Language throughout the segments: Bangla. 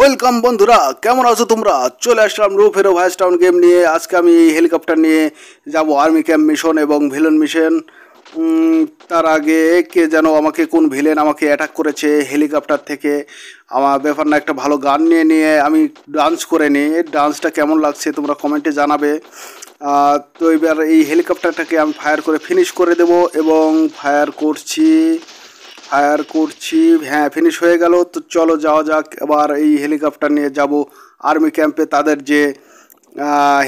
ওয়েলকাম বন্ধুরা কেমন আছো তোমরা চলে আসলাম রু ফেরো ভাইস টাউন গেম নিয়ে আজকে আমি এই হেলিকপ্টার নিয়ে যাব আর্মি ক্যাম্প মিশন এবং ভিলেন মিশন তার আগে কে যেন আমাকে কোন ভিলেন আমাকে অ্যাটাক করেছে হেলিকপ্টার থেকে আমার ব্যাপার না একটা ভালো গান নিয়ে নিয়ে আমি ডান্স করে নিই ডান্সটা কেমন লাগছে তোমরা কমেন্টে জানাবে তো এবার এই হেলিকপ্টারটাকে আমি ফায়ার করে ফিনিশ করে দেব এবং ফায়ার করছি ফায়ার করছি হ্যাঁ ফিনিশ হয়ে গেল তো চলো যাওয়া যাক এবার এই হেলিকপ্টার নিয়ে যাব আর্মি ক্যাম্পে তাদের যে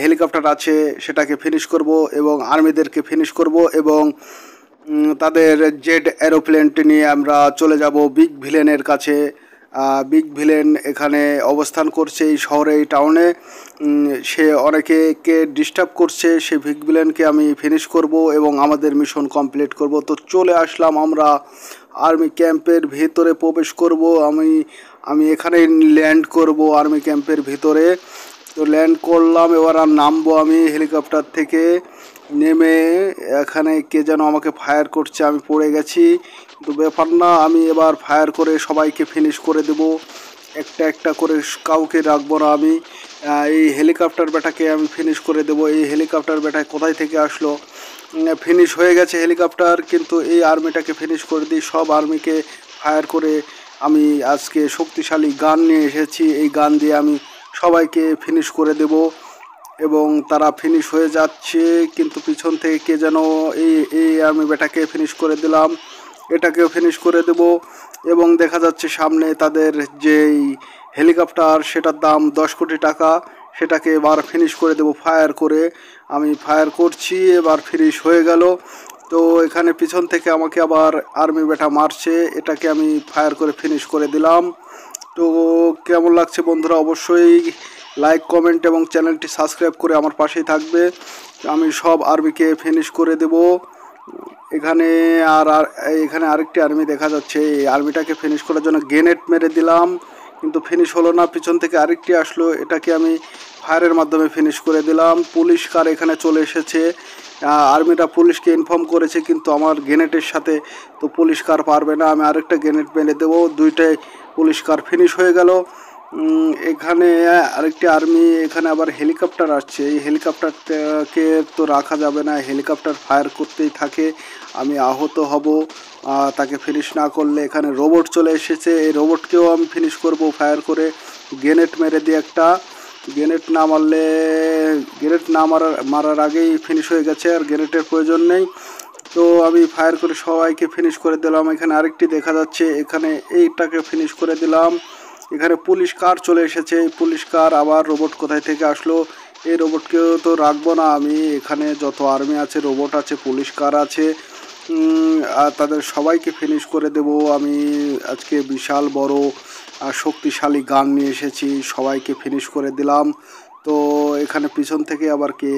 হেলিকপ্টার আছে সেটাকে ফিনিশ করব এবং আর্মিদেরকে ফিনিশ করব এবং তাদের জেড অ্যারোপ্লেনটি নিয়ে আমরা চলে যাব বিগ ভিলেনের কাছে বিগ ভিলেন এখানে অবস্থান করছে এই শহরে এই টাউনে সে অনেকেকে ডিস্টার্ব করছে সে বিগ ভিলেনকে আমি ফিনিশ করব এবং আমাদের মিশন কমপ্লিট করব তো চলে আসলাম আমরা আর্মি ক্যাম্পের ভেতরে প্রবেশ করব আমি আমি এখানে ল্যান্ড করব আর্মি ক্যাম্পের ভেতরে তো ল্যান্ড করলাম এবার আর নামবো আমি হেলিকপ্টার থেকে নেমে এখানে কে যেন আমাকে ফায়ার করছে আমি পড়ে গেছি কিন্তু ব্যাপার না আমি এবার ফায়ার করে সবাইকে ফিনিশ করে দেব একটা একটা করে কাউকে রাখবো না আমি এই হেলিকপ্টার বেটাকে আমি ফিনিশ করে দেব এই হেলিকপ্টার বেটা কোথায় থেকে আসলো ফিনিশ হয়ে গেছে হেলিকপ্টার কিন্তু এই আর্মিটাকে ফিনিশ করে দিই সব আর্মিকে ফায়ার করে আমি আজকে শক্তিশালী গান নিয়ে এসেছি এই গান দিয়ে আমি সবাইকে ফিনিশ করে দেবো এবং তারা ফিনিশ হয়ে যাচ্ছে কিন্তু পিছন থেকে কে যেন এই এই আমি বেটাকে ফিনিশ করে দিলাম এটাকেও ফিনিশ করে দেব এবং দেখা যাচ্ছে সামনে তাদের যেই হেলিকপ্টার সেটার দাম দশ কোটি টাকা সেটাকে এবার ফিনিশ করে দেব ফায়ার করে আমি ফায়ার করছি এবার ফিনিশ হয়ে গেল তো এখানে পিছন থেকে আমাকে আবার আর্মি বেটা মারছে এটাকে আমি ফায়ার করে ফিনিশ করে দিলাম তো কেমন লাগছে বন্ধুরা অবশ্যই লাইক কমেন্ট এবং চ্যানেলটি সাবস্ক্রাইব করে আমার পাশেই থাকবে আমি সব আর্মিকে ফিনিশ করে দেব এখানে আর আর এখানে আরেকটি আর্মি দেখা যাচ্ছে এই আর্মিটাকে ফিনিশ করার জন্য গ্রেনেড মেরে দিলাম কিন্তু ফিনিশ হলো না পিছন থেকে আরেকটি আসলো এটাকে আমি ফায়ারের মাধ্যমে ফিনিশ করে দিলাম পুলিশ কার এখানে চলে এসেছে আর্মিটা পুলিশকে ইনফর্ম করেছে কিন্তু আমার গ্রেনেডের সাথে তো পুলিশ কার পারবে না আমি আরেকটা গ্রেনেড মেরে দেবো দুইটাই পুলিশ কার ফিনিশ হয়ে গেল এখানে আরেকটি আর্মি এখানে আবার হেলিকপ্টার আসছে এই হেলিকপ্টারকে তো রাখা যাবে না হেলিকপ্টার ফায়ার করতেই থাকে আমি আহত হব তাকে ফিনিশ না করলে এখানে রোবট চলে এসেছে এই রোবটকেও আমি ফিনিশ করব ফায়ার করে গ্রেনেড মেরে দিয়ে একটা গ্রেনেড না মারলে গ্রেনেড না মারার মারার আগেই ফিনিশ হয়ে গেছে আর গ্রেনেডের প্রয়োজন নেই তো আমি ফায়ার করে সবাইকে ফিনিশ করে দিলাম এখানে আরেকটি দেখা যাচ্ছে এখানে এইটাকে ফিনিশ করে দিলাম এখানে পুলিশ কার চলে এসেছে পুলিশ কার আবার রোবট কোথায় থেকে আসলো এই রোবটকেও তো রাখবো না আমি এখানে যত আর্মি আছে রোবট আছে পুলিশ কার আছে আর তাদের সবাইকে ফিনিশ করে দেব আমি আজকে বিশাল বড় শক্তিশালী গান নিয়ে এসেছি সবাইকে ফিনিশ করে দিলাম তো এখানে পিছন থেকে আবার কে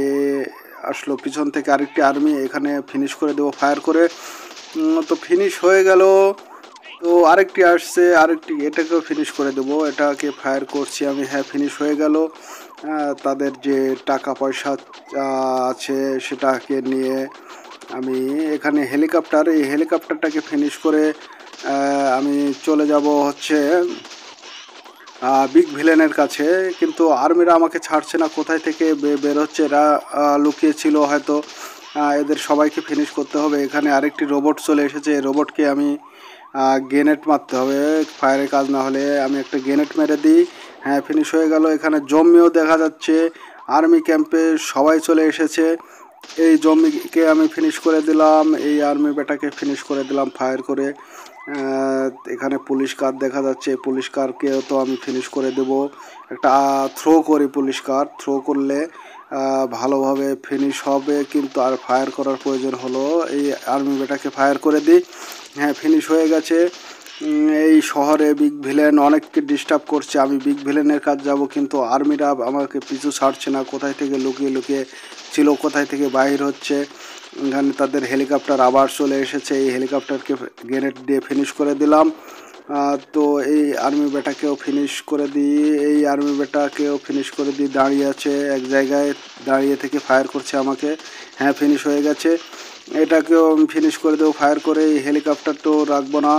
আসলো পিছন থেকে আরেকটি আর্মি এখানে ফিনিশ করে দেবো ফায়ার করে তো ফিনিশ হয়ে গেল তো আরেকটি আসছে আরেকটি এটাকেও ফিনিশ করে দেবো এটাকে ফায়ার করছি আমি হ্যাঁ ফিনিশ হয়ে গেল তাদের যে টাকা পয়সা আছে সেটাকে নিয়ে আমি এখানে হেলিকপ্টার এই হেলিকপ্টারটাকে ফিনিশ করে আমি চলে যাব হচ্ছে বিগ ভিলেনের কাছে কিন্তু আর্মিরা আমাকে ছাড়ছে না কোথায় থেকে বেরোচ্ছে এরা লুকিয়েছিল হয়তো এদের সবাইকে ফিনিশ করতে হবে এখানে আরেকটি রোবট চলে এসেছে এই রোবটকে আমি গ্রেনেড মারতে হবে ফায়ারের কাজ না হলে আমি একটা গ্রেনেড মেরে দিই হ্যাঁ ফিনিশ হয়ে গেল এখানে জম্মিও দেখা যাচ্ছে আর্মি ক্যাম্পে সবাই চলে এসেছে এই জমিকে আমি ফিনিশ করে দিলাম এই আর্মি বেটাকে ফিনিশ করে দিলাম ফায়ার করে এখানে পুলিশ কার দেখা যাচ্ছে পুলিশ কারকেও তো আমি ফিনিশ করে দেব একটা থ্রো করি পুলিশ কার থ্রো করলে ভালোভাবে ফিনিশ হবে কিন্তু আর ফায়ার করার প্রয়োজন হলো এই আর্মি বেটাকে ফায়ার করে দিই হ্যাঁ ফিনিশ হয়ে গেছে এই শহরে বিগ ভিলেন অনেককে ডিস্টার্ব করছে আমি বিগ ভিলেনের কাজ যাব কিন্তু আর্মিরা আমাকে পিছু ছাড়ছে না কোথায় থেকে লুকিয়ে লুকিয়ে ছিল কোথায় থেকে বাহির হচ্ছে এখানে তাদের হেলিকপ্টার আবার চলে এসেছে এই হেলিকপ্টারকে গ্রেনেড দিয়ে ফিনিশ করে দিলাম তো এই আর্মি বেটাকেও ফিনিশ করে দিই এই আর্মি বেটাকেও ফিনিশ করে দিই দাঁড়িয়ে আছে এক জায়গায় দাঁড়িয়ে থেকে ফায়ার করছে আমাকে হ্যাঁ ফিনিশ হয়ে গেছে এটাকেও আমি ফিনিশ করে দেবো ফায়ার করে এই হেলিকপ্টার তো রাখবো না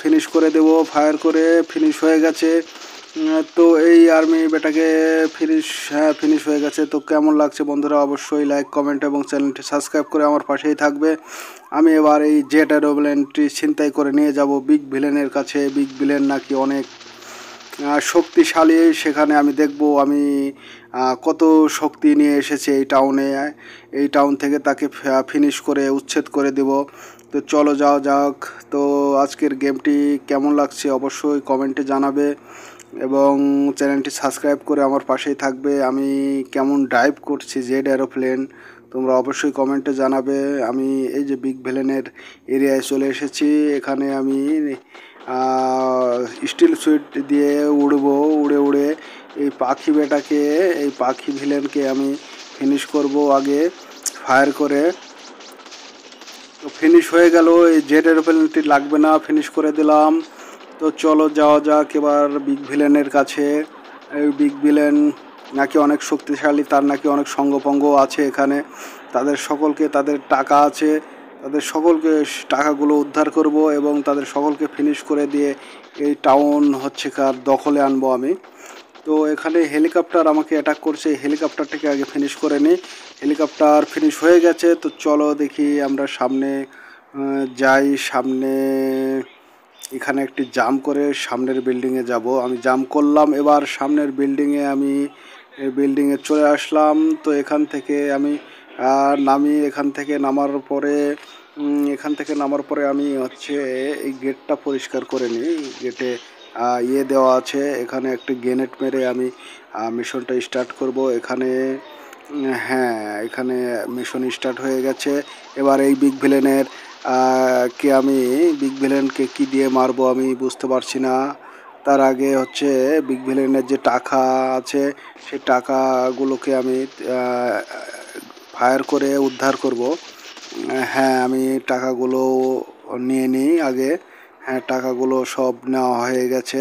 ফিনিশ করে দেবো ফায়ার করে ফিনিশ হয়ে গেছে তো এই আর্মি বেটাকে ফিনিশ হ্যাঁ ফিনিশ হয়ে গেছে তো কেমন লাগছে বন্ধুরা অবশ্যই লাইক কমেন্ট এবং চ্যানেলটি সাবস্ক্রাইব করে আমার পাশেই থাকবে আমি এবার এই জেট এরোপ্লেনটি ছিনতাই করে নিয়ে যাব বিগ ভিলেনের কাছে বিগ ভিলেন নাকি অনেক শক্তিশালী সেখানে আমি দেখব আমি কত শক্তি নিয়ে এসেছে এই টাউনে এই টাউন থেকে তাকে ফিনিশ করে উচ্ছেদ করে দেব তো চলো যাও যাক তো আজকের গেমটি কেমন লাগছে অবশ্যই কমেন্টে জানাবে এবং চ্যানেলটি সাবস্ক্রাইব করে আমার পাশেই থাকবে আমি কেমন ড্রাইভ করছি জেড অ্যারোপ্লেন তোমরা অবশ্যই কমেন্টে জানাবে আমি এই যে বিগ ভেলেনের এরিয়ায় চলে এসেছি এখানে আমি স্টিল সুইট দিয়ে উড়বো উড়ে উড়ে এই পাখি বেটাকে এই পাখি ভিলেনকে আমি ফিনিশ করব আগে ফায়ার করে তো ফিনিশ হয়ে গেল এই জেড এরোপ্লেনটি লাগবে না ফিনিশ করে দিলাম তো চলো যাওয়া যাক এবার বিগ ভিলেনের কাছে বিগ ভিলেন নাকি অনেক শক্তিশালী তার নাকি অনেক সঙ্গপঙ্গ আছে এখানে তাদের সকলকে তাদের টাকা আছে তাদের সকলকে টাকাগুলো উদ্ধার করব এবং তাদের সকলকে ফিনিশ করে দিয়ে এই টাউন হচ্ছে কার দখলে আনবো আমি তো এখানে হেলিকপ্টার আমাকে অ্যাটাক করছে হেলিকপ্টারটাকে আগে ফিনিশ করে নিই হেলিকপ্টার ফিনিশ হয়ে গেছে তো চলো দেখি আমরা সামনে যাই সামনে এখানে একটি জাম করে সামনের বিল্ডিংয়ে যাব আমি জাম করলাম এবার সামনের বিল্ডিংয়ে আমি বিল্ডিংয়ে চলে আসলাম তো এখান থেকে আমি নামি এখান থেকে নামার পরে এখান থেকে নামার পরে আমি হচ্ছে এই গেটটা পরিষ্কার করে নিই গেটে ইয়ে দেওয়া আছে এখানে একটি গেনেট মেরে আমি মিশনটা স্টার্ট করব এখানে হ্যাঁ এখানে মিশন স্টার্ট হয়ে গেছে এবার এই বিগ ভিলেনের কে আমি বিগ ভিলেনকে কী দিয়ে মারবো আমি বুঝতে পারছি না তার আগে হচ্ছে বিগ ভিলেনের যে টাকা আছে সেই টাকাগুলোকে আমি ফায়ার করে উদ্ধার করব হ্যাঁ আমি টাকাগুলো নিয়ে নিই আগে হ্যাঁ টাকাগুলো সব নেওয়া হয়ে গেছে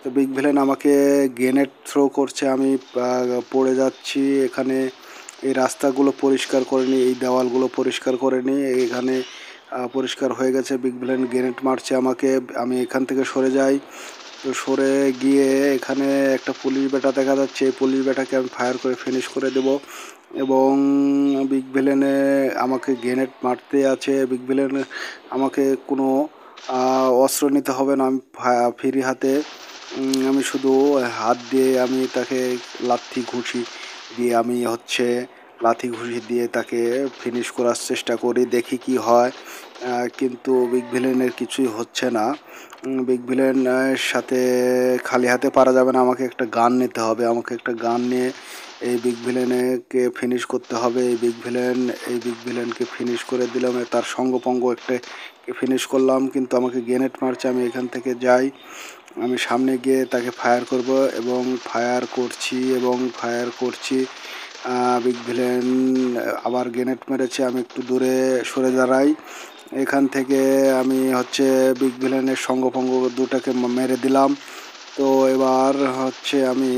তো বিগ ভিলেন আমাকে গ্রেনেড থ্রো করছে আমি পড়ে যাচ্ছি এখানে এই রাস্তাগুলো পরিষ্কার করে নিই এই দেওয়ালগুলো পরিষ্কার করে নিই এখানে পরিষ্কার হয়ে গেছে বিগ ব্লেন গ্রেনেড মারছে আমাকে আমি এখান থেকে সরে যাই তো সরে গিয়ে এখানে একটা পুলিশ বেটা দেখা যাচ্ছে এই পুলিশ বেটাকে আমি ফায়ার করে ফিনিশ করে দেব এবং বিগ ভিলেনে আমাকে গ্রেনেড মারতে আছে বিগ ভিলেন আমাকে কোনো অস্ত্র নিতে হবে না আমি ফ্রি হাতে আমি শুধু হাত দিয়ে আমি তাকে লাথি ঘুষি দিয়ে আমি হচ্ছে লাথি ঘুষি দিয়ে তাকে ফিনিশ করার চেষ্টা করি দেখি কি হয় কিন্তু বিগ ভিলেনের কিছুই হচ্ছে না বিগ ভিলেনের সাথে খালি হাতে পারা যাবে না আমাকে একটা গান নিতে হবে আমাকে একটা গান নিয়ে এই বিগ ভিলেনকে ফিনিশ করতে হবে এই বিগ ভিলেন এই বিগ ভিলেনকে ফিনিশ করে দিলাম তার সঙ্গপঙ্গ একটা ফিনিশ করলাম কিন্তু আমাকে গ্রেনেড মারছে আমি এখান থেকে যাই আমি সামনে গিয়ে তাকে ফায়ার করব এবং ফায়ার করছি এবং ফায়ার করছি বিগ ভিলেন আবার গ্রেনেড মেরেছে আমি একটু দূরে সরে দাঁড়াই এখান থেকে আমি হচ্ছে বিগ ভিলেনের সঙ্গভঙ্গ দুটাকে মেরে দিলাম তো এবার হচ্ছে আমি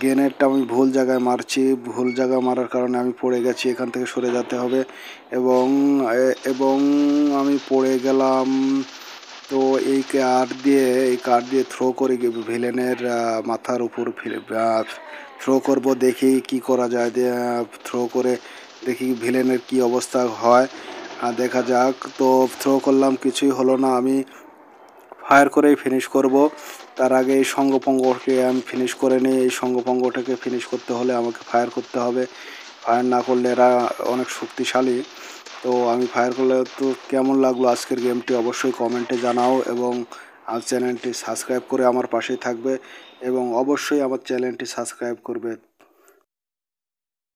গ্রেনেডটা আমি ভুল জায়গায় মারছি ভুল জায়গায় মারার কারণে আমি পড়ে গেছি এখান থেকে সরে যেতে হবে এবং এবং আমি পড়ে গেলাম তো এই কাঠ দিয়ে এই কার্ড দিয়ে থ্রো করে ভিলেনের মাথার উপর থ্রো করব দেখি কি করা যায় থ্রো করে দেখি ভিলেনের কি অবস্থা হয় দেখা যাক তো থ্রো করলাম কিছুই হলো না আমি ফায়ার করেই ফিনিশ করব তার আগে এই সঙ্গপঙ্গকে আমি ফিনিশ করে নিই এই সঙ্গপঙ্গটাকে ফিনিশ করতে হলে আমাকে ফায়ার করতে হবে ফায়ার না করলে এরা অনেক শক্তিশালী তো আমি ফায়ার করলে তো কেমন লাগলো আজকের গেমটি অবশ্যই কমেন্টে জানাও এবং চ্যানেলটি সাবস্ক্রাইব করে আমার পাশেই থাকবে এবং অবশ্যই আমার চ্যানেলটি সাবস্ক্রাইব করবে